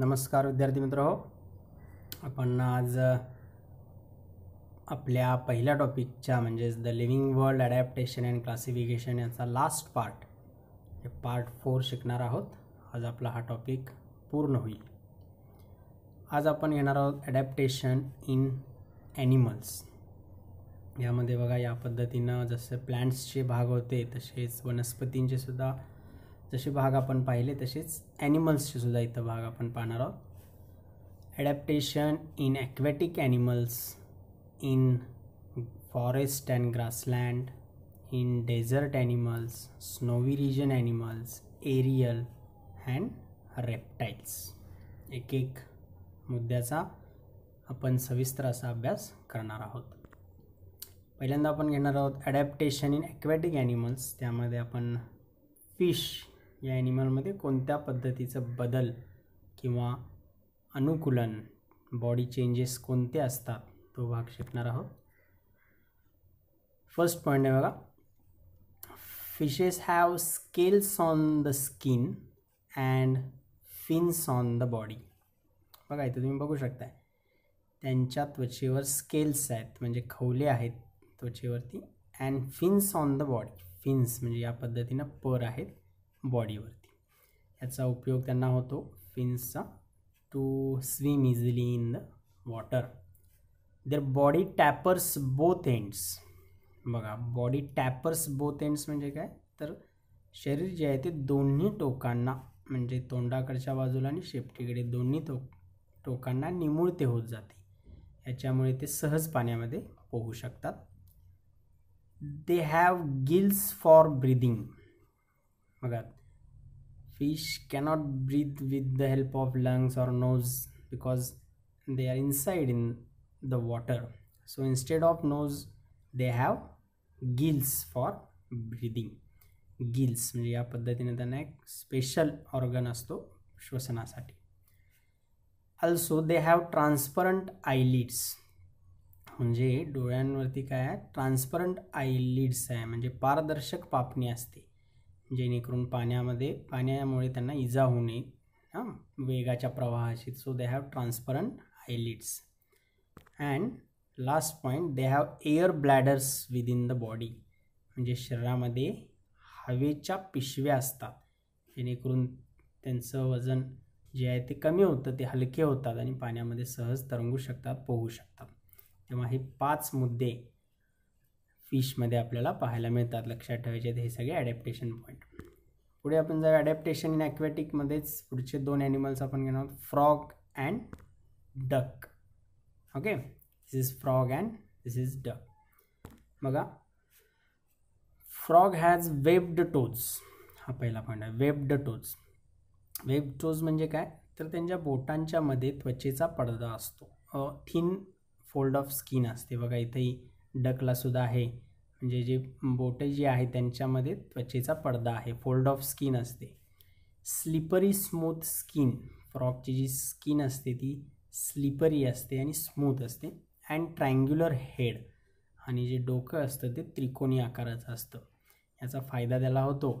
नमस्कार विद्यार्थी मित्र हो आपण आज आपल्या पहिल्या टॉपिकच्या म्हणजेच the living world adaptation and classification याचा लास्ट पार्ट हे पार्ट फोर शिकणार आहोत आज आपला हा टॉपिक पूर्ण होईल आज आपण येणार आहोत ॲडॅप्टेशन इन ॲनिमल्स यामध्ये बघा या पद्धतीनं जसे प्लॅन्ट्सचे भाग होते तसेच वनस्पतींचे सुद्धा जसे भाग आपण पाहिले तसेच ॲनिमल्सचे सुद्धा इथं भाग आपण पाहणार आहोत adaptation in aquatic animals in forest and grassland in desert animals snowy region animals aerial and reptiles एक एक मुद्द्याचा आपण सविस्तर असा अभ्यास करणार आहोत पहिल्यांदा आपण घेणार आहोत ॲडॅप्टेशन इन ॲक्वॅटिक ॲनिमल्स त्यामध्ये आपण फिश या ॲनिमलमध्ये कोणत्या पद्धतीचं बदल किंवा अनुकूलन बॉडी चेंजेस कोणते असतात तो भाग शिकणार आहोत फर्स्ट पॉईंट आहे बघा fishes have scales on the skin and fins on the body बघा इथं तुम्ही बघू शकताय त्यांच्या त्वचेवर स्केल्स आहेत म्हणजे खवले आहेत त्वचेवरती and fins on the body fins म्हणजे या पद्धतीनं पर आहेत बॉडीवरती याचा उपयोग त्यांना होतो फिन्सचा to swim easily in the water their body tapers both ends बघा बॉडी टॅपर्स बोथ एंड्स म्हणजे काय तर शरीर जे आहे ते दोन्ही टोकांना म्हणजे तोंडाकडच्या बाजूला आणि शेपटीकडे दोन्ही तो टोकांना निमुळते होत जाते याच्यामुळे ते सहज पाण्यामध्ये पोहू शकतात they have gills for breathing बघा fish cannot breathe with the help of lungs or nose because they are inside in the water so instead of nose they have gills for breathing gills म्हणजे या पद्धतीने त्यांना एक special organ असतो श्वसनासाठी also they have transparent eyelids म्हणजे डोळ्यांवरती काय आहे ट्रान्सपरंट आयलिड्स आहे म्हणजे पारदर्शक पापणी असते जेणेकरून पाण्यामध्ये पाण्यामुळे त्यांना इजा होऊ नये हां वेगाच्या प्रवाहाशी so they have transparent eyelids and last point they have air bladders within the body म्हणजे शरीरामध्ये हवेच्या पिशव्या असतात जेणेकरून त्यांचं वजन जे आहे ते कमी होतं ते हलके होतात आणि पाण्यामध्ये सहज तरंगू शकतात पोहू शकतात तेव्हा हे पाच मुद्दे फिशमध्ये आपल्याला पाहायला मिळतात लक्षात ठेवायचे हे सगळे ॲडॅप्टेशन पॉईंट पुढे आपण जर ॲडॅप्टेशन इन ॲक्वेटिकमध्येच पुढचे दोन ॲनिमल्स आपण घेणार आहोत frog and duck okay this is frog and this is duck बघा फ्रॉग हॅज वेब्ड टोज हा पहिला पॉईंट आहे वेब्ड टोज वेब टोज म्हणजे काय तर त्यांच्या बोटांच्या मध्ये त्वचेचा पडदा असतो थिन फोल्ड ऑफ स्किन असते बघा इथेही डकलासुद्धा आहे म्हणजे जे बोटे जी आहे त्यांच्यामध्ये त्वचेचा पडदा आहे फोल्ड ऑफ स्किन असते स्लिपरी स्मूथ स्किन फ्रॉकची जी स्किन असते ती स्लिपरी असते आणि स्मूथ असते अँड ट्रँग्युलर हेड आणि जे डोकं असतं ते त्रिकोणी आकाराचं असतं याचा फायदा त्याला होतो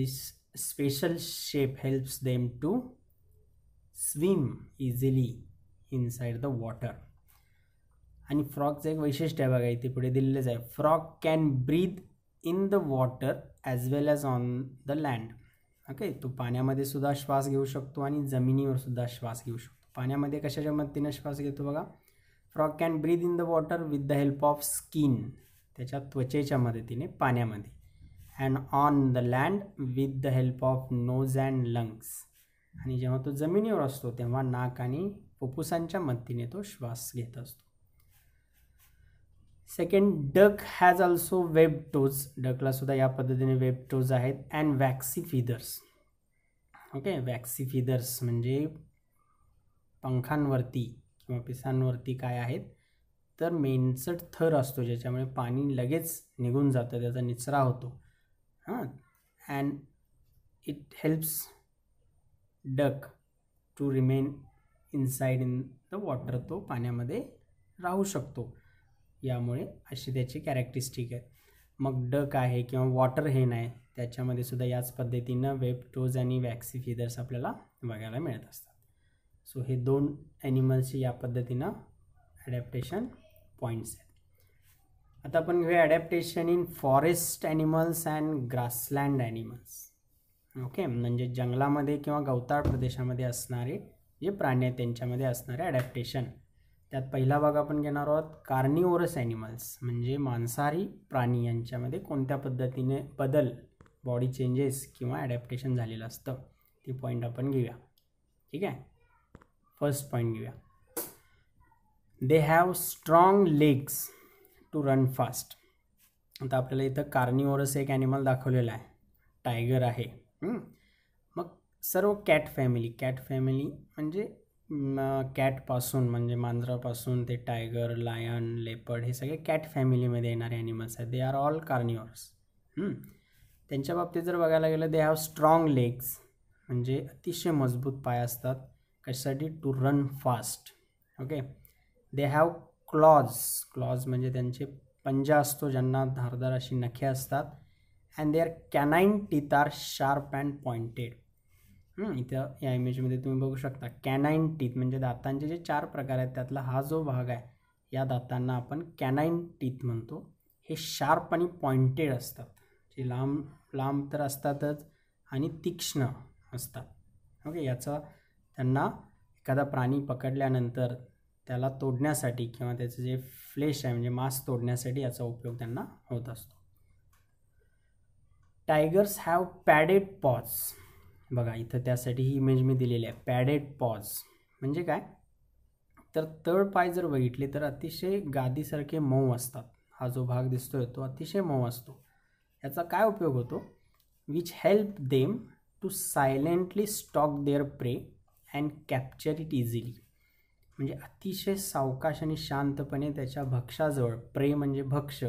this special shape helps them to swim easily inside the water आणि फ्रॉकचं एक वैशिष्ट्य आहे बघा इथे पुढे दिलेलंच आहे frog can breathe in the water as well as on the land okay तो पाण्यामध्ये सुद्धा श्वास घेऊ शकतो आणि जमिनीवर सुद्धा श्वास घेऊ शकतो पाण्यामध्ये कशाच्या मदतीनं श्वास घेतो बघा frog can breathe in the water with the help of skin त्याच्या त्वचेच्या मदतीने पाण्यामध्ये and on the land with the help of nose and lungs आणि जेव्हा तो जमिनीवर असतो तेव्हा नाक आणि फुफ्फुसांच्या मदतीने तो श्वास घेत असतो second duck has also web toes डकला सुद्धा या पद्धतीने वेब टोज आहेत and waxy feathers okay waxy feathers म्हणजे पंखांवरती किंवा पिसांवरती काय आहेत तर मेनचट थर असतो ज्याच्यामुळे पाणी लगेच निघून जातं त्याचा निचरा होतो हां and it helps duck to remain inside in the water तो पाण्यामध्ये राहू शकतो यामुळे अशी त्याची कॅरेक्टरिस्टिक आहे मग डक आहे किंवा वॉटर हेन आहे त्याच्यामध्ये सुद्धा याच पद्धतीनं वेब टोज आणि वॅक्सी फिदर्स आपल्याला बघायला मिळत असतात सो हे दोन ॲनिमल्सचे या पद्धतीनं ॲडॅप्टेशन पॉईंट्स आहेत आता आपण घेऊया adaptation in forest animals and grassland animals okay म्हणजे जंगलामध्ये किंवा गवताळ प्रदेशामध्ये असणारे जे प्राणी आहेत त्यांच्यामध्ये असणारे ॲडॅप्टेशन त्यात पहिला भाग आपण घेणार आहोत कार्निओरस ॲनिमल्स म्हणजे मांसाहारी प्राणी यांच्यामध्ये कोणत्या पद्धतीने बदल बॉडी चेंजेस किंवा ॲडॅप्टेशन झालेलं असतं ती पॉईंट आपण घेऊया ठीक आहे फर्स्ट पॉईंट घेऊया they have strong legs to run fast आता आपल्याला इथं कार्निओरस एक ॲनिमल दाखवलेला आहे टायगर आहे मग सर्व कॅट फॅमिली कॅट फॅमिली म्हणजे कॅटपासून म्हणजे मांजरापासून ते टायगर लायन लेपर्ड हे सगळे कॅट फॅमिलीमध्ये येणारे ॲनिमल्स आहेत दे आर ऑल कार्निवर्स त्यांच्या बाबतीत जर बघायला गेलं दे हॅव स्ट्रॉंग लेग्स म्हणजे अतिशय मजबूत पाय असतात कशासाठी to run fast okay they have claws claws म्हणजे त्यांचे पंजा असतो ज्यांना धारदार अशी नखे असतात and they are canine teeth are sharp and pointed इथं या इमेजमध्ये तुम्ही बघू शकता कॅनाईन टीथ म्हणजे दातांचे जे चार प्रकार आहेत त्यातला हा जो भाग आहे या दातांना आपण कॅनाईन टीथ म्हणतो हे शार्प आणि पॉइंटेड असतात जे लांब लांब तर असतातच आणि तीक्ष्ण असतात ओके याचा त्यांना एखादा प्राणी पकडल्यानंतर त्याला तोडण्यासाठी किंवा त्याचं जे फ्लेश आहे म्हणजे मास्क तोडण्यासाठी याचा उपयोग त्यांना होत असतो टायगर्स हॅव पॅडेड पॉज बघा इथं त्यासाठी ही इमेज मी दिलेली आहे पॅडेड पॉज म्हणजे काय तर तळ पाय जर बघितले तर अतिशय गादीसारखे मऊ असतात हा जो भाग दिसतोय तो अतिशय मऊ असतो याचा काय उपयोग होतो which help them to silently stalk their prey and capture it easily म्हणजे अतिशय सावकाश आणि शांतपणे त्याच्या भक्षाजवळ प्रे म्हणजे भक्ष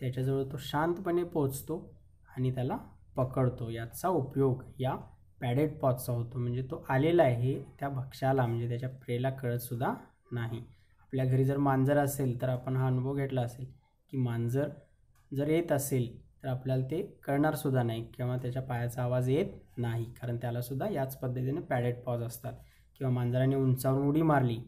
त्याच्याजवळ तो शांतपणे पोचतो आणि त्याला पकडतो याचा उपयोग या पॅडेड पॉजचा होतो म्हणजे तो आलेला आहे त्या भक्ष्याला म्हणजे त्याच्या प्रेला कळतसुद्धा नाही आपल्या घरी जर मांजर असेल तर आपण हा अनुभव घेतला असेल की मांजर जर येत असेल तर आपल्याला ते कळणारसुद्धा नाही किंवा त्याच्या पायाचा आवाज येत नाही कारण त्यालासुद्धा याच पद्धतीने पॅडेड पॉज असतात किंवा मांजराने उंचावरून उडी मारली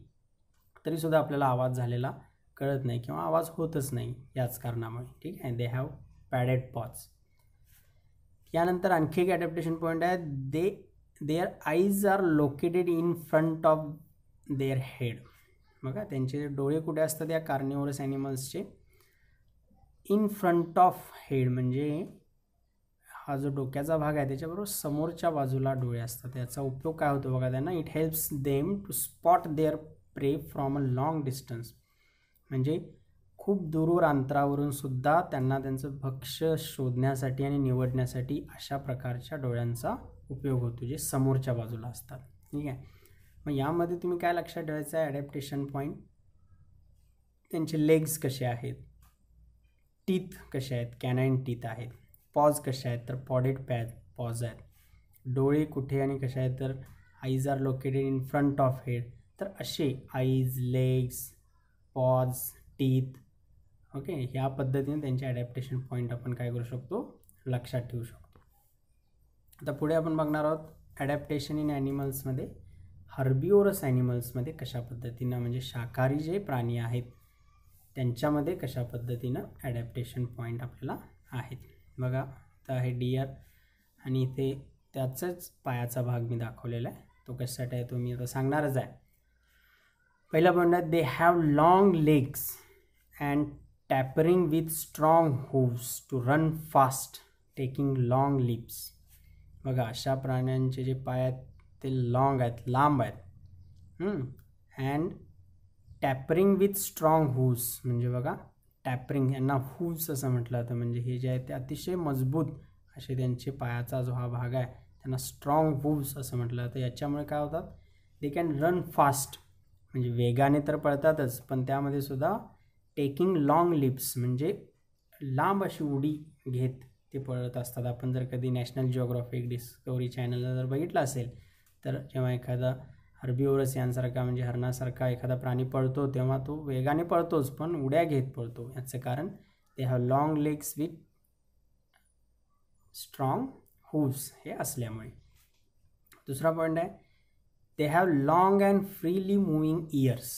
तरीसुद्धा आपल्याला आवाज झालेला कळत नाही किंवा आवाज होतच नाही याच कारणामुळे ठीक आहे दे हॅव पॅडेड पॉज यानंतर आणखी एक ॲडॅप्टेशन पॉईंट आहे they their eyes are located in front of their head बघा त्यांचे डोळे कुठे असतात या कार्निवरस ॲनिमल्सचे इन फ्रंट ऑफ हेड म्हणजे हा जो डोक्याचा भाग आहे त्याच्याबरोबर समोरच्या बाजूला डोळे असतात याचा उपयोग काय होतो बघा त्यांना it helps them to spot their prey from a long distance म्हणजे खूप दूरवर अंतरावरून सुद्धा त्यांना त्यांचं भक्ष्य शोधण्यासाठी आणि निवडण्यासाठी अशा प्रकारच्या डोळ्यांचा उपयोग होतो जे समोरच्या बाजूला असतात ठीक आहे मग यामध्ये तुम्ही काय लक्षात ठेवायचं आहे ॲडॅप्टेशन पॉईंट त्यांचे लेग्स कसे आहेत टीथ कसे आहेत कॅनाईन टीथ आहेत पॉज कसे आहेत तर पॉडेड पॅ पॉज आहेत डोळे कुठे आणि कसे आहेत तर eyes are located in front of head तर असे eyes legs paws teeth okay ह्या पद्धतीने त्यांचे ॲडॅप्टेशन पॉईंट आपण काय करू शकतो लक्षात ठेवू शकतो आता पुढे आपण बघणार आहोत ॲडॅप्टेशन इन ॲनिमल्समध्ये हर्बिओरस ॲनिमल्समध्ये कशा पद्धतीनं म्हणजे शाकाहारी जे प्राणी आहेत त्यांच्यामध्ये कशा पद्धतीनं ॲडॅप्टेशन पॉईंट आपल्याला आहेत बघा तर आहे डियर आणि इथे त्याचाच पायाचा भाग मी दाखवलेला आहे तो कशासाठी आहे तो मी आता सांगणारच आहे पहिला म्हणणं they have long legs and tapering with strong hooves to run fast taking long leaps बघा अशा प्राण्यांचे जे पाय आहेत ते लाँग आहेत लांब आहेत and tapering with strong hooves म्हणजे बघा टॅपरिंग यांना हुव्स असं म्हटलं जातं म्हणजे हे जे आहे ते अतिशय मजबूत असे त्यांचे पायाचा जो हा भाग आहे त्यांना स्ट्रॉंग हूव्स असं म्हटलं जातं याच्यामुळे काय होतात दे कॅन रन फास्ट म्हणजे वेगाने तर पळतातच पण त्यामध्ये सुद्धा टेकिंग लाँग लिप्स म्हणजे लांब अशी उडी घेत ते पळत असतात आपण जर कधी नॅशनल जिओग्राफिक डिस्कवरी चॅनलला जर बघितलं असेल तर जेव्हा एखादा हर्बिओरस यांसारखा म्हणजे हरणासारखा एखादा प्राणी पळतो तेव्हा तो वेगाने पळतोच पण उड्या घेत पळतो याचं कारण ते have long legs with strong hooves हे असल्यामुळे दुसरा पॉईंट आहे they have long and freely moving ears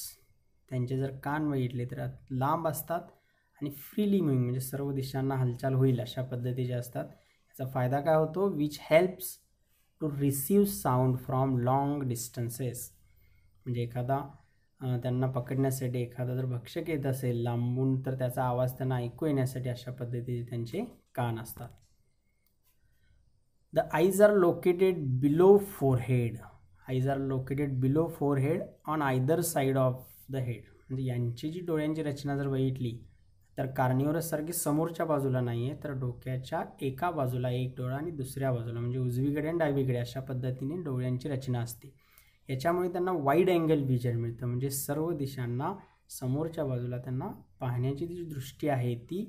त्यांचे जर कान बघितले तर लांब असतात आणि फ्रीली मुविंग म्हणजे सर्व दिशांना हालचाल होईल अशा पद्धतीचे असतात याचा फायदा काय होतो which helps to receive sound from long distances म्हणजे एखादा त्यांना पकडण्यासाठी एखादा जर भक्षक येत असेल लांबून तर त्याचा आवाज त्यांना ऐकू येण्यासाठी अशा पद्धतीचे त्यांचे कान असतात the eyes are located below forehead eyes are located below forehead on either side of the head म्हणजे यांची जी डोळ्यांची रचना जर बघितली तर कार्निओरस सारखी समोरच्या बाजूला नाही आहे तर डोक्याच्या एका बाजूला एक डोळा आणि दुसऱ्या बाजूला म्हणजे उजवीकडे आणि डावीकडे अशा पद्धतीने डोळ्यांची रचना असते याच्यामुळे त्यांना वाईड अँगल विजन मिळतं म्हणजे सर्व दिशांना समोरच्या बाजूला त्यांना पाहण्याची जी दृष्टी आहे ती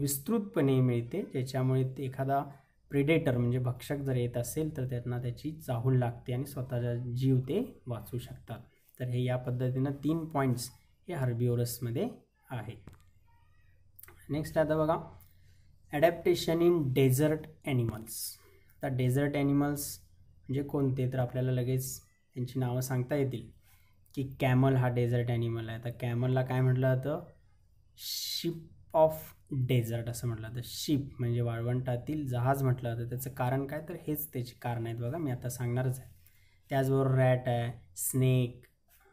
विस्तृतपणे मिळते ज्याच्यामुळे ते एखादा प्रिडेटर म्हणजे भक्षक जर येत असेल तर त्यांना त्याची चाहूल लागते आणि स्वतःचा जीव ते वाचू शकतात तर हे या पद्धतीनं तीन पॉईंट्स हे हर्बिओरसमध्ये आहे नेक्स्ट आता बघा ॲडॅप्टेशन इन डेझर्ट ॲनिमल्स तर डेझर्ट ॲनिमल्स म्हणजे कोणते तर आपल्याला लगेच त्यांची नावं सांगता येतील की कॅमल हा डेझर्ट ॲनिमल आहे तर कॅमलला काय म्हटलं जातं शिप ऑफ डेझर्ट असं म्हटलं जातं शिप म्हणजे वाळवंटातील जहाज म्हटलं जातं त्याचं कारण काय तर हेच त्याचे कारण आहेत बघा मी आता सांगणारच आहे त्याचबरोबर रॅट आहे स्नेक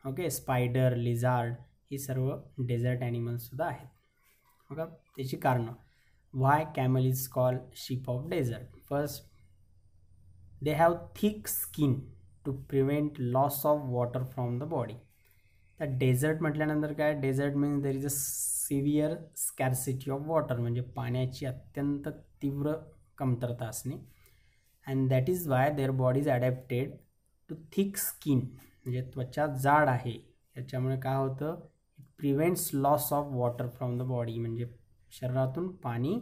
ओके स्पायडर लिझार्ड ही सर्व डेझर्ट ॲनिमल्ससुद्धा आहेत ओके त्याची कारणं why camel is call ship of desert first they have thick skin to prevent loss of water from the body तर डेझर्ट म्हटल्यानंतर काय desert means there is a severe scarcity of water म्हणजे पाण्याची अत्यंत तीव्र कमतरता असणे and that is why their bodies adapted to thick skin म्हणजे त्वचा जाड आहे याच्यामुळे काय होतं it prevents loss of water from the body म्हणजे शरीरातून पाणी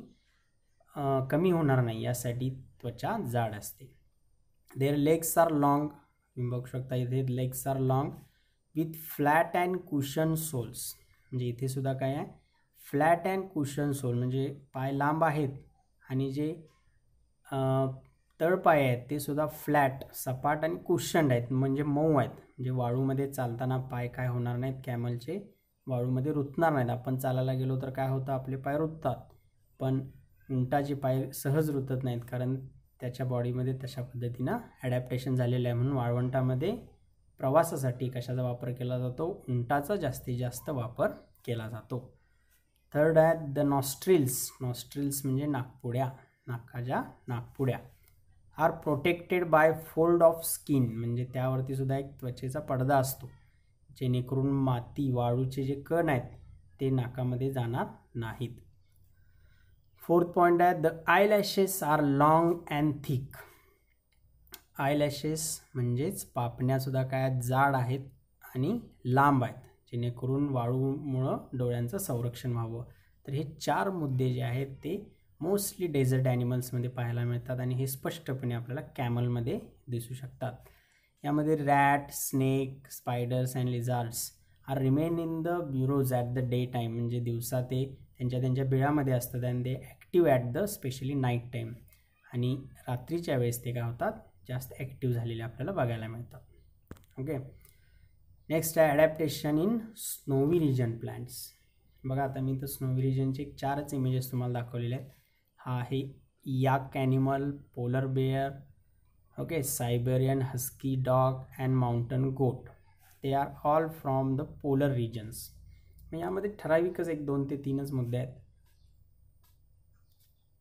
कमी होणार नाही यासाठी त्वचा जाड असते देअर लेग्स आर लाँग तुम्ही बघू शकता इथे legs are long with flat and cushion soles म्हणजे इथे सुद्धा काय आहे फ्लॅट अँड कुशन सोल म्हणजे पाय लांब आहेत आणि जे तळपाय आहेत ते सुद्धा फ्लॅट सपाट आणि कुशंड आहेत म्हणजे मऊ आहेत म्हणजे वाळूमध्ये चालताना पाय काय होणार नाहीत कॅमलचे वाळूमध्ये रुतणार नाहीत आपण चालायला गेलो तर काय होतं आपले पाय रुततात पण उंटाचे पाय सहज रुतत नाहीत कारण त्याच्या बॉडीमध्ये तशा पद्धतीनं ॲडॅप्टेशन झालेलं आहे म्हणून वाळवंटामध्ये प्रवासासाठी कशाचा वापर केला जातो उंटाचा जास्तीत जास्त वापर केला जातो थर्ड आहे द नॉस्ट्रिल्स नॉस्ट्रिल्स म्हणजे नागपुड्या नाकाच्या नागपुड्या are protected by fold of skin म्हणजे त्यावरती सुद्धा एक त्वचेचा पडदा असतो जेणेकरून माती वाळूचे जे कण आहेत ते नाकामध्ये जाणार नाहीत फोर्थ पॉईंट आहे the eyelashes are long and thick eyelashes म्हणजेच पापण्यासुद्धा काय जाड आहेत आणि लांब आहेत जेणेकरून वाळूमुळं डोळ्यांचं संरक्षण व्हावं तर हे चार मुद्दे जे आहेत ते मोस्टली डेझर्ट ॲनिमल्समध्ये पाहायला मिळतात आणि हे स्पष्टपणे आपल्याला कॅमलमध्ये दिसू शकतात यामध्ये rat snake spiders and lizards are remain in the burrows at the day time म्हणजे दिवसा ते त्यांच्या त्यांच्या बिळामध्ये असतात आणि ते active at the specially night time आणि रात्रीच्या वेळेस ते काय होतात जास्त ॲक्टिव्ह झालेले आपल्याला बघायला मिळतात ओके नेक्स्ट आहे adaptation in snowy region plants बघा आता मी तर स्नोवी रिजनचे चारच इमेजेस तुम्हाला दाखवलेले आहेत हा आहे yak animal polar bear okay Siberian husky dog and mountain goat they are all from the polar regions मग यामध्ये ठराविकच एक दोन ते तीनच मुद्दे आहेत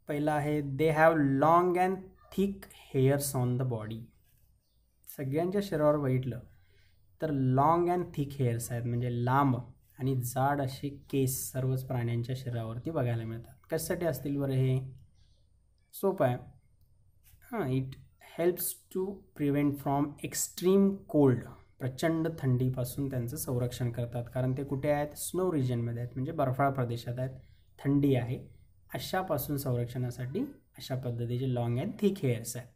पहिला आहे they have long and thick hairs on the body सगळ्यांच्या शरीरावर बघितलं तर लाँग अँड थिक हेअर्स आहेत म्हणजे लांब आणि जाड असे केस सर्वच प्राण्यांच्या शरीरावरती बघायला मिळतात कशासाठी असतील बरं हे सोपं आहे हां it helps to prevent from extreme cold प्रचंड थंडीपासून त्यांचं संरक्षण करतात कारण ते कुठे आहेत स्नो रिजनमध्ये आहेत म्हणजे बर्फाळ प्रदेशात आहेत थंडी आहे अशापासून संरक्षणासाठी अशा पद्धतीचे लॉंग अँड थिक हेअर्स आहेत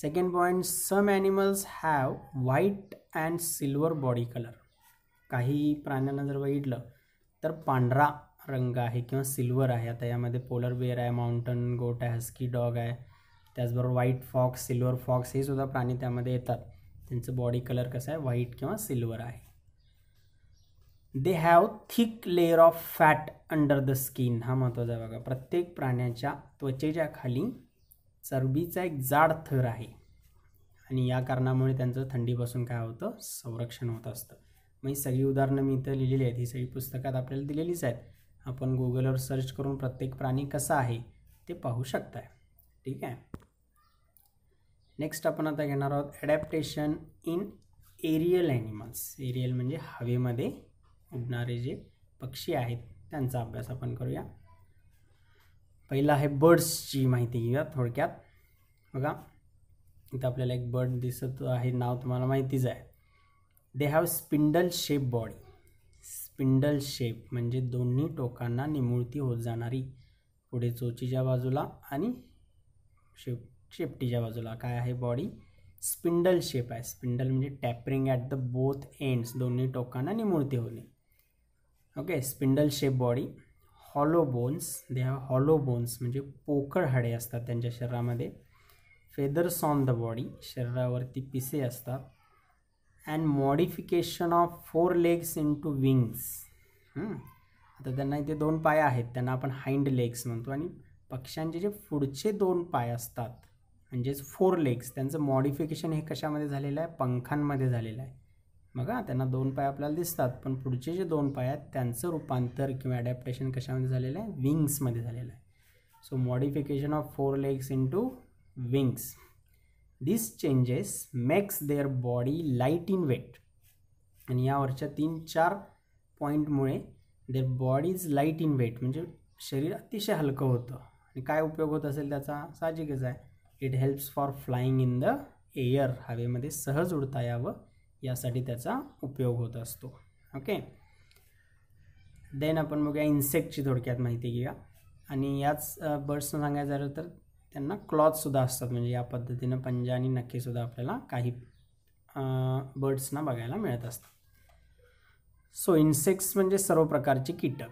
second point some animals have white and silver body colour काही प्राण्यांना जर बघितलं तर पांढरा रंग आहे किंवा सिल्वर आहे आता यामध्ये पोलर बेअर आहे माउंटन गोट आहे हस्की डॉग आहे त्याचबरोबर व्हाईट फॉक्स सिल्वर फॉक्स हे सुद्धा प्राणी त्यामध्ये येतात त्यांचं बॉडी कलर कसं आहे व्हाईट किंवा सिल्वर आहे they have thick layer of fat under the skin हा महत्त्वाचा बघा प्रत्येक प्राण्याच्या त्वचेच्या खाली चरबीचा एक जाड थर आहे आणि या कारणामुळे त्यांचं थंडीपासून काय होतं संरक्षण होत असतं मग ही सगळी उदाहरणं मी इथं लिहिलेली आहेत ही सगळी पुस्तकात आपल्याला दिलेलीच आहेत आपण गुगलवर सर्च करून प्रत्येक प्राणी कसा आहे ते पाहू शकताय ठीक आहे नेक्स्ट आपण आता घेणार आहोत adaptation in aerial animals aerial म्हणजे हवेमध्ये उडणारे जे पक्षी आहेत त्यांचा अभ्यास आपण करूया पहिला आहे बर्ड्सची माहिती घेऊया थोडक्यात बघा इथं आपल्याला एक बर्ड दिसत आहे नाव तुम्हाला माहितीच आहे they have spindle shape body spindle shape म्हणजे दोन्ही टोकांना निमुळती होत जाणारी पुढे चोचीच्या बाजूला आणि शेप शेपटीच्या बाजूला काय आहे बॉडी स्पिंडल शेप आहे स्पिंडल म्हणजे tapering at the both ends दोन्ही टोकांना निमुळती होणे okay spindle shape body hollow bones they have hollow bones म्हणजे पोकळ हाडे असतात त्यांच्या शरीरामध्ये फेदर्स ऑन द बॉडी शरीरावरती पिसे असतात and modification of forelegs into wings आता त्यांना इथे दोन पाय आहेत त्यांना आपण हाइंड लेग्स म्हणतो आणि पक्ष्यांचे जे पुढचे दोन पाय असतात म्हणजेच फोर लेग्स त्यांचं मॉडिफिकेशन हे कशामध्ये झालेलं आहे पंखांमध्ये झालेलं आहे बघा त्यांना दोन पाय आपल्याला दिसतात पण पुढचे जे दोन पाय आहेत त्यांचं रूपांतर किंवा ॲडॅप्टेशन कशामध्ये झालेलं आहे विंग्समध्ये झालेलं आहे so modification of forelegs in wings this changes makes their body light in weight आणि यावरच्या तीन चार पॉईंटमुळे their body is light in weight म्हणजे शरीर अतिशय हलकं होतं आणि काय उपयोग होत असेल त्याचा साहजिकच आहे it helps for flying in the air हवेमध्ये सहज उडता यावं यासाठी त्याचा उपयोग होत असतो ओके देन आपण बघूया इन्सेक्टची थोडक्यात माहिती घेऊया आणि याच बर्ड्सनं सांगायचं झालं तर त्यांना क्लॉथसुद्धा असतात म्हणजे या पद्धतीनं पंजा आणि नक्कीसुद्धा आपल्याला काही बर्ड्सना बघायला मिळत असतात सो इन्सेक्ट्स म्हणजे सर्व प्रकारचे कीटक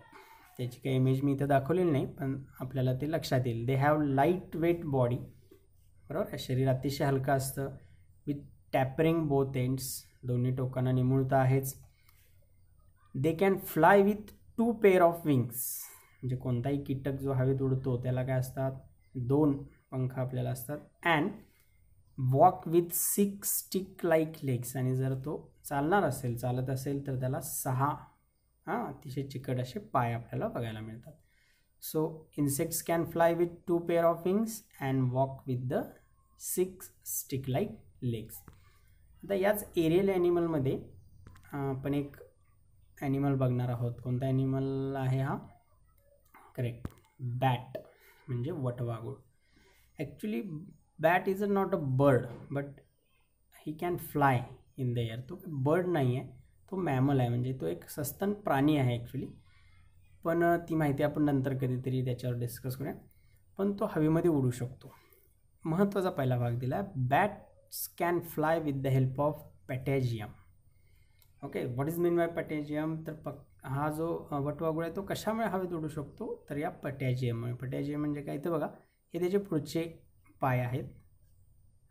त्याची काही इमेज मी इथं दाखवलेली नाही पण आपल्याला ते लक्षात येईल they have light weight body बरोबर शरीर अतिशय हलकं असतं विथ टॅपरिंग बोथ एंड्स दोन्ही टोकांना निमुळता आहेच they can fly with two pair of wings म्हणजे कोणताही कीटक जो हवेत उडतो त्याला काय असतात दोन पंख आपल्याला असतात and walk with six stick like legs आणि जर तो चालणार असेल चालत असेल तर त्याला सहा हां अतिशय चिकट असे पाय आपल्याला बघायला मिळतात so insects can fly with two pair of wings and walk with the six stick like legs आता याच एरियल ॲनिमलमध्ये आपण एक ॲनिमल बघणार आहोत कोणता ॲनिमल आहे हा करेक्ट बॅट म्हणजे वटवाघूळ actually bat is a not a bird but he can fly in the air तो बर्ड नाही आहे तो मॅमल आहे म्हणजे तो एक सस्तन प्राणी आहे ॲक्च्युली पण ती माहिती आपण नंतर कधीतरी त्याच्यावर डिस्कस करूया पण तो हवेमध्ये उडू शकतो महत्त्वाचा पहिला भाग दिला आहे bats can fly with the help of patagium okay what is mean by patagium तर पक हा जो गोळा आहे तो कशामुळे हवे तोडू शकतो तर या पट्याजीमुळे पट्याजीय म्हणजे काय इथं बघा हे त्याचे पुढचे पाय आहेत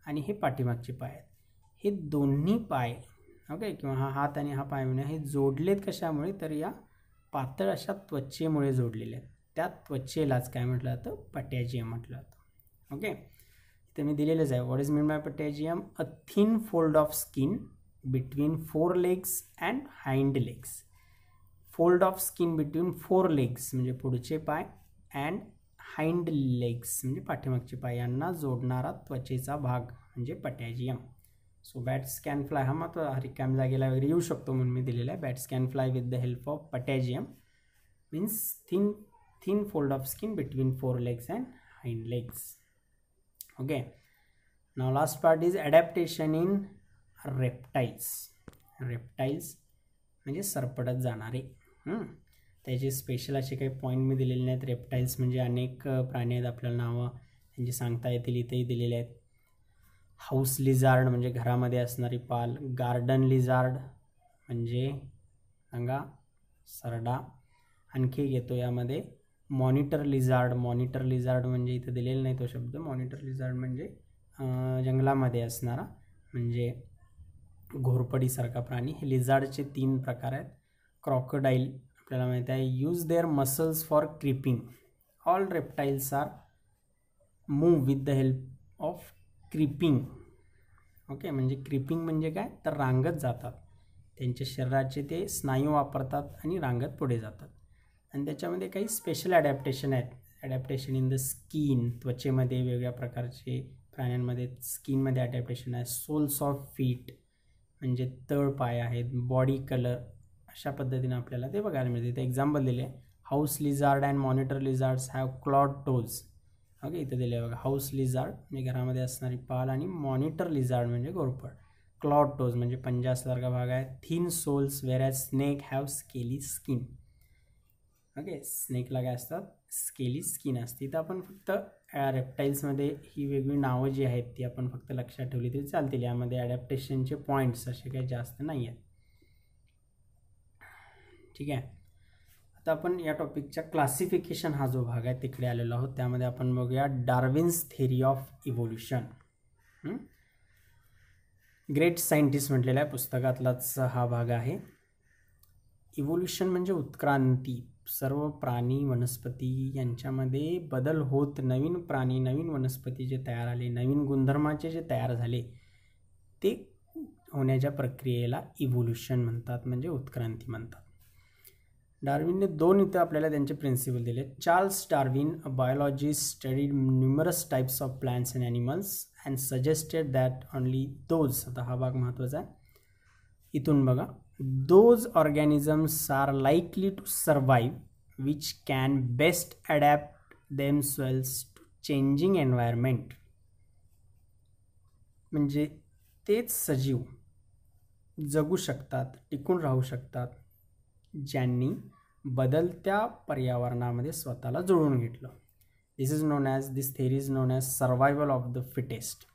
आणि हे पाठीमागचे पाय आहेत हे दोन्ही पाय ओके किंवा हा हात आणि हा पाय म्हणून हे जोडलेत कशामुळे तर या पातळ अशा त्वचेमुळे जोडलेले आहेत त्या त्वचेलाच काय म्हटलं जातं पटॅजियम म्हटलं जातं ओके तर मी दिलेलंच आहे what is mean by patagium a thin fold of skin between forelegs and hind legs fold of skin between forelegs म्हणजे पुढचे पाय अँड हाइंड लेग्स म्हणजे पाठीमागचे पाय यांना जोडणारा त्वचेचा भाग म्हणजे patagium so bats can fly हा मात्र रिकाम जागेला वगैरे येऊ शकतो म्हणून मी दिलेला आहे bats can fly with the help of patagium means thin thin fold of skin between forelegs and hind legs okay now last part is in in reptiles reptiles म्हणजे सरपटत जाणारे त्याचे स्पेशल असे काही पॉईंट मी दिलेले नाहीत reptiles म्हणजे अनेक प्राणी आहेत आपल्याला नावं त्यांची सांगता येतील इथेही दिलेले आहेत हाऊस लिझार्ड म्हणजे घरामध्ये असणारी पाल गार्डन लिझार्ड म्हणजे सांगा सरडा आणखी येतो यामध्ये मॉनिटर लिझार्ड मॉनिटर लिझार्ड म्हणजे इथं दिलेला नाही तो शब्द मॉनिटर लिझार्ड म्हणजे जंगलामध्ये असणारा म्हणजे घोरपडीसारखा प्राणी हे लिझार्डचे तीन प्रकार आहेत क्रॉकोडाईल आपल्याला माहिती आहे use their muscles for creeping all reptiles are move with the help of creeping okay म्हणजे क्रिपिंग म्हणजे काय तर रांगत जातात त्यांच्या शरीराचे ते स्नायू वापरतात आणि रांगत पुढे जातात आणि त्याच्यामध्ये काही स्पेशल ॲडॅप्टेशन आहेत ॲडॅप्टेशन इन द स्किन त्वचेमध्ये वेगळ्या प्रकारचे प्राण्यांमध्ये स्किनमध्ये ॲडॅप्टेशन आहे सोल्स ऑफ फीट म्हणजे तळ पाय आहेत बॉडी कलर अशा पद्धतीने आपल्याला ते बघायला मिळते इथे एक्झाम्पल दिले house lizard and monitor lizards have clawed toes okay इथे दिले बघा हाऊस लिझार्ड म्हणजे घरामध्ये असणारी पाल आणि मॉनिटर लिझार्ड म्हणजे गोरपड क्लॉड टोज म्हणजे पंजासारखा भाग आहे thin soles whereas snake have scaly skin okay स्नेकला काय असतात स्केली स्किन असते तर आपण फक्त रेप्टाईल्समध्ये ही वेगळी नावं जी आहेत ती आपण फक्त लक्षात ठेवली तरी चालतील यामध्ये ॲडॅप्टेशनचे पॉईंट्स असे काही जास्त नाही आहेत ठीक आहे आता आपण या टॉपिकच्या क्लासिफिकेशन हा जो भाग आहे तिकडे आलेलो आहोत त्यामध्ये आपण बघूया Darwin's theory of evolution great scientist म्हटलेला आहे पुस्तकातलाच हा भाग आहे इव्होल्युशन म्हणजे उत्क्रांती सर्व प्राणी वनस्पती यांच्यामध्ये बदल होत नवीन प्राणी नवीन वनस्पती जे तयार आले नवीन गुणधर्माचे जे तयार झाले ते होण्याच्या प्रक्रियेला इव्होल्युशन म्हणतात म्हणजे उत्क्रांती म्हणतात डार्विनने दोन इथं आपल्याला त्यांचे प्रिन्सिपल दिले Charles Darwin a biologist studied numerous types of plants and animals and suggested that only those आता हा भाग महत्त्वाचा आहे इथून बघा those organisms are likely to survive which can best adapt selves to changing environment म्हणजे तेच सजीव जगू शकतात टिकून राहू शकतात ज्यांनी बदलत्या पर्यावरणामध्ये स्वतःला जुळवून घेतलं this is known as this theory is known as survival of the fittest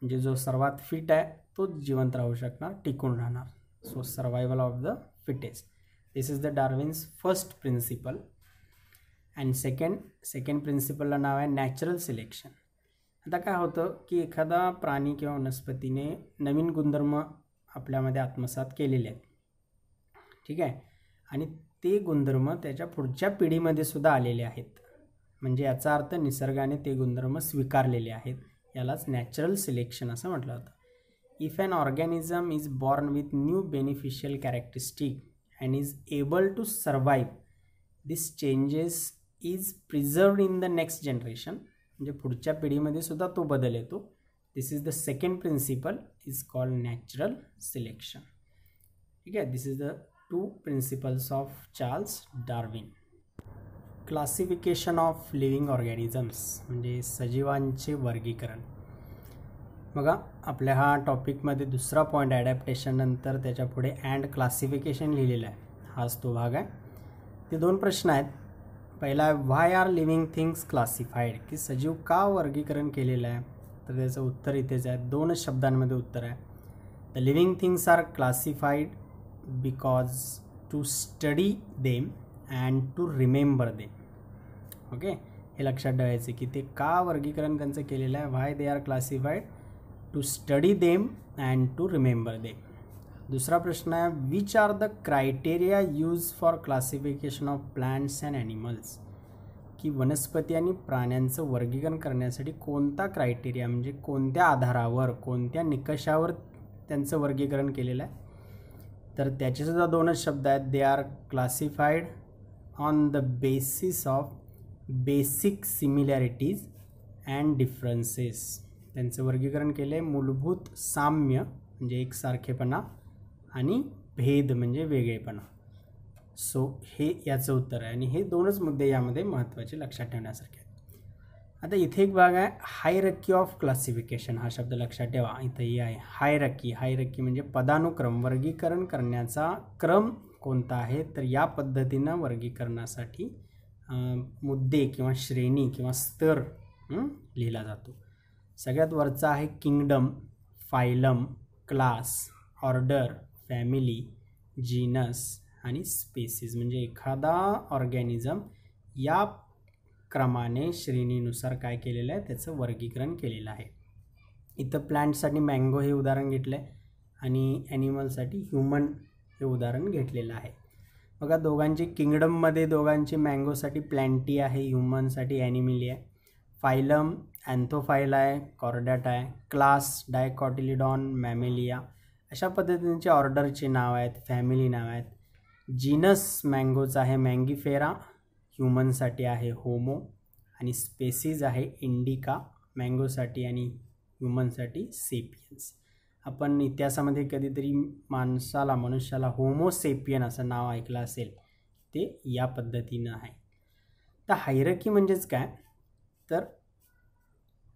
म्हणजे जो सर्वात फिट आहे तो जिवंत राहू शकणार टिकून राहणार so survival of the fittest this is the Darwin's first principle and second second प्रिन्सिपलला नाव आहे नॅचरल सिलेक्शन आता काय होतं की एखादा प्राणी किंवा वनस्पतीने नवीन गुणधर्म आपल्यामध्ये आत्मसात केलेले आहेत ठीक आहे आणि ते गुणधर्म त्याच्या पुढच्या पिढीमध्ये सुद्धा आलेले आहेत म्हणजे याचा अर्थ निसर्गाने ते गुणधर्म स्वीकारलेले आहेत यालाच नॅचरल सिलेक्शन असं म्हटलं होतं if an organism is born with new beneficial characteristic and is able to survive this changes is preserved in the next generation म्हणजे पुढच्या पिढीमध्ये सुद्धा तो बदल येतो this is the second principle is called natural selection ठीक आहे this is the two principles of Charles Darwin classification of living organisms म्हणजे सजीवांचे वर्गीकरण बघा आपल्या हा टॉपिकमध्ये दुसरा पॉईंट ॲडॅप्टेशन नंतर त्याच्यापुढे अँड क्लासिफिकेशन लिहिलेला आहे हाच तो भाग आहे ते दोन प्रश्न आहेत पहिला why are living things classified की सजीव का वर्गीकरण केलेलं आहे तर त्याचं उत्तर इथेच आहे दोन शब्दांमध्ये उत्तर आहे the living things are classified because to study them and to remember them okay okay? हे लक्षात ठेवायचे की ते का वर्गीकरण त्यांचं केलेलं आहे why they are classified to study them and to remember them दुसरा प्रश्न आहे which are the criteria use for classification of plants and animals की वनस्पती आणि प्राण्यांचं वर्गीकरण करण्यासाठी कोणता क्रायटेरिया म्हणजे कोणत्या आधारावर कोणत्या निकषावर त्यांचं वर्गीकरण केलेलं आहे तर त्याचेसुद्धा दोनच शब्द आहेत they are classified on the basis of basic similarities and differences त्यांचं वर्गीकरण केलं आहे मूलभूत साम्य म्हणजे एकसारखेपणा आणि भेद म्हणजे वेगळेपणा सो हे याचं उत्तर आहे आणि हे दोनच मुद्दे यामध्ये महत्त्वाचे लक्षात ठेवण्यासारखे आता इथे एक भाग आहे हायरकी ऑफ क्लासिफिकेशन हा शब्द लक्षात ठेवा इथं ही आहे हायरकी हायरकी म्हणजे पदानुक्रम वर्गीकरण करण्याचा क्रम कोणता आहे तर या पद्धतीनं वर्गीकरणासाठी मुद्दे किंवा श्रेणी किंवा स्तर लिहिला जातो सगळ्यात वरचा आहे kingdom phylum class order family genus आणि स्पेसिस म्हणजे एखादा ऑर्गॅनिझम या क्रमाने श्रेणीनुसार काय केलेलं आहे त्याचं वर्गीकरण केलेलं आहे इथं प्लांटसाठी मँगो हे उदाहरण घेतलं आहे आणि ॲनिमलसाठी ह्युमन हे उदाहरण घेतलेलं आहे बघा दोघांची किंगडममध्ये दोघांची मँगोसाठी प्लॅन्टी आहे ह्युमनसाठी ॲनिमिली आहे फायलम अँथोफायल आहे कॉर्डॅट आहे क्लास डायकॉटिलिडॉन मॅमेलिया अशा पद्धतींचे ऑर्डरचे नाव आहेत फॅमिली नाव आहेत जीनस मँगोचं आहे मँगीफेरा ह्युमनसाठी आहे होमो आणि स्पेसीज आहे इंडिका मँगोसाठी आणि ह्युमनसाठी सेपियन्स आपण इतिहासामध्ये कधीतरी माणसाला मनुष्याला सेपियन असं नाव ऐकलं असेल ते या पद्धतीनं आहे तर हायरकी म्हणजेच काय तर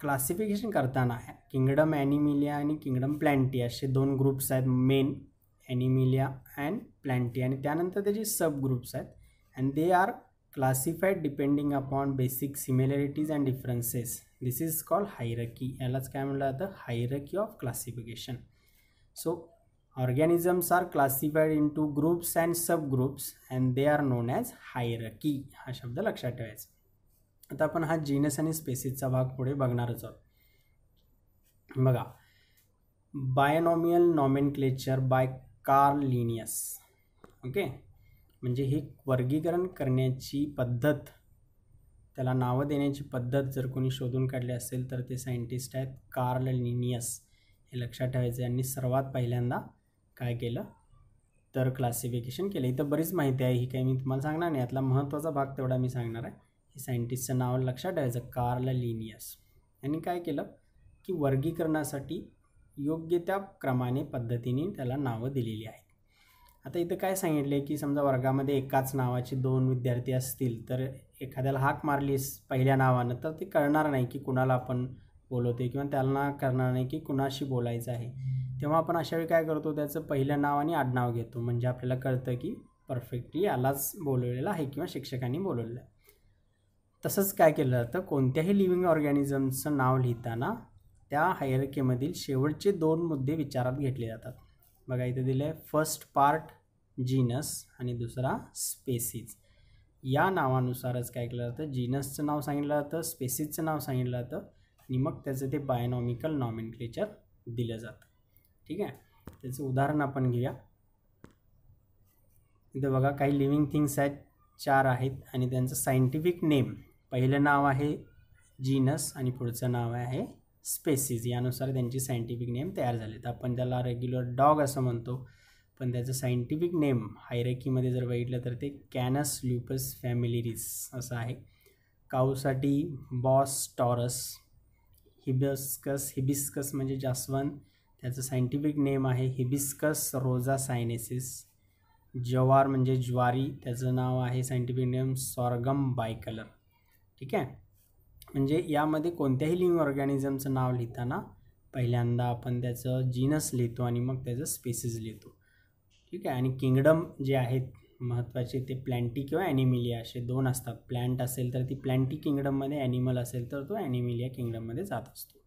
क्लासिफिकेशन करताना किंगडम ॲनिमिलिया आणि किंगडम प्लॅन्टी असे दोन ग्रुप्स आहेत मेन ॲनिमिलिया अँड प्लॅन्टी आणि त्यानंतर त्याचे सब ग्रुप्स आहेत and they are classified depending upon basic similarities and differences this is call hierarchy यालाच काय म्हटलं जातं hierarchy of classification so organisms are classified in two groups and sub groups and they are known as hierarchy हा शब्द लक्षात ठेवायचा आता आपण हा जीनस आणि स्पेसिसचा भाग पुढे बघणारच आहोत बघा binomial nomen by Carl Linnaeus okay म्हणजे हे वर्गीकरण करण्याची पद्धत त्याला नावं देण्याची पद्धत जर कोणी शोधून काढली असेल तर ते सायंटिस्ट आहेत कार्ल लिनियस हे लक्षात ठेवायचं यांनी सर्वात पहिल्यांदा काय केलं तर क्लासिफिकेशन केलं इथं बरीच माहिती आहे ही काही मी तुम्हाला सांगणार नाही यातला महत्त्वाचा भाग तेवढा मी सांगणार आहे हे सायंटिस्टचं नाव लक्षात ठेवायचं कार्ल लिनियस यांनी काय केलं की वर्गीकरणासाठी योग्य त्या क्रमाने पद्धतीने त्याला नावं दिलेली आहेत आता इथं काय सांगितलं की समजा वर्गामध्ये एकाच नावाचे दोन विद्यार्थी असतील तर एखाद्याला हाक मारलीस पहिल्या नावानं तर ते कळणार नाही की कुणाला आपण बोलवते किंवा त्यांना करणार नाही की कुणाशी बोलायचं आहे तेव्हा आपण अशा वेळी काय करतो त्याचं पहिलं नाव आणि आडनाव घेतो म्हणजे आपल्याला कळतं की परफेक्टली यालाच बोलवलेलं आहे किंवा शिक्षकांनी बोलवलेलं आहे तसंच काय केलं जातं कोणत्याही लिव्हिंग ऑर्गॅनिझमचं नाव लिहिताना त्या हायरकेमधील शेवटचे दोन मुद्दे विचारात घेतले जातात बघा इथे दिलं आहे फर्स्ट पार्ट जीनस आणि दुसरा स्पेसिस या नावानुसारच काय केलं जातं जीनसचं नाव सांगितलं जातं स्पेसिसचं नाव सांगितलं जातं आणि मग त्याचं ते बायनॉमिकल नॉमिनक्लेचर दिलं जातं ठीक आहे त्याचं उदाहरण आपण घेऊया इथं बघा काही लिव्हिंग थिंग्स आहेत चार आहेत आणि त्यांचं सायंटिफिक नेम पहिलं नाव आहे जीनस आणि पुढचं नाव आहे स्पेसिस यानुसार त्यांची सायंटिफिक नेम तयार झालेत आपण त्याला रेग्युलर डॉग असं म्हणतो पण त्याचं सायंटिफिक नेम हायरेकीमध्ये जर बघितलं तर ते कॅनस ल्युपस फॅमिलीरीस असं आहे काऊसाठी बॉस टॉरस हिबिस्कस हिबिस्कस म्हणजे जास्वंद त्याचं सायंटिफिक नेम आहे हिबिस्कस रोजा सायनेसिस जवार म्हणजे ज्वारी त्याचं नाव आहे सायंटिफिक नेम सॉर्गम बायकलर ठीक आहे म्हणजे यामध्ये कोणत्याही लिव्हिंग ऑर्गॅनिझमचं नाव लिहिताना पहिल्यांदा आपण त्याचं जीनस लिहितो आणि मग त्याचं स्पेसिस लिहितो ठीक आहे आणि किंगडम जे आहेत महत्त्वाचे ते प्लॅन्टी किंवा ॲनिमिलिया असे दोन असतात प्लॅन्ट असेल तर ती प्लॅन्टी किंगडममध्ये ॲनिमल असेल तर तो ॲनिमिलिया किंगडममध्ये जात असतो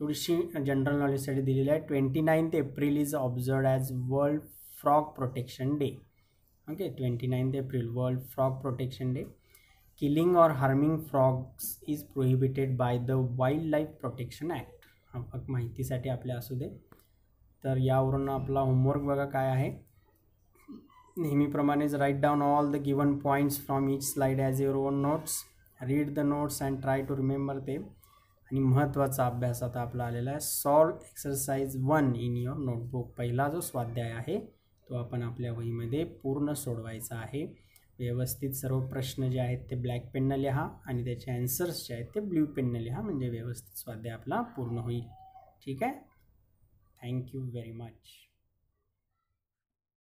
थोडीशी जनरल नॉलेजसाठी दिलेली आहे twenty ninth April is observe as world frog protection day okay twenty ninth April world frog protection day killing or harming frogs is prohibited by the wildlife protection act act माहितीसाठी आपल्या असू दे तर यावरून आपला homework बघा काय आहे नेहमीप्रमाणेच write down all the given points from each slide as your own notes read the notes and try to remember ते आणि महत्त्वाचा अभ्यास आता आपला आलेला आहे solve exercise one in your notebook पहिला जो स्वाध्याय आहे तो आपण आपल्या वहीमध्ये पूर्ण सोडवायचा आहे व्यवस्थित सर्व प्रश्न जे आहेत ते ब्लॅक पेननं लिहा आणि त्याचे ॲन्सर्स जे आहेत ते ब्ल्यू पेननं लिहा म्हणजे व्यवस्थित स्वाध्याय आपला पूर्ण होईल ठीक आहे थँक्यू व्हेरी मच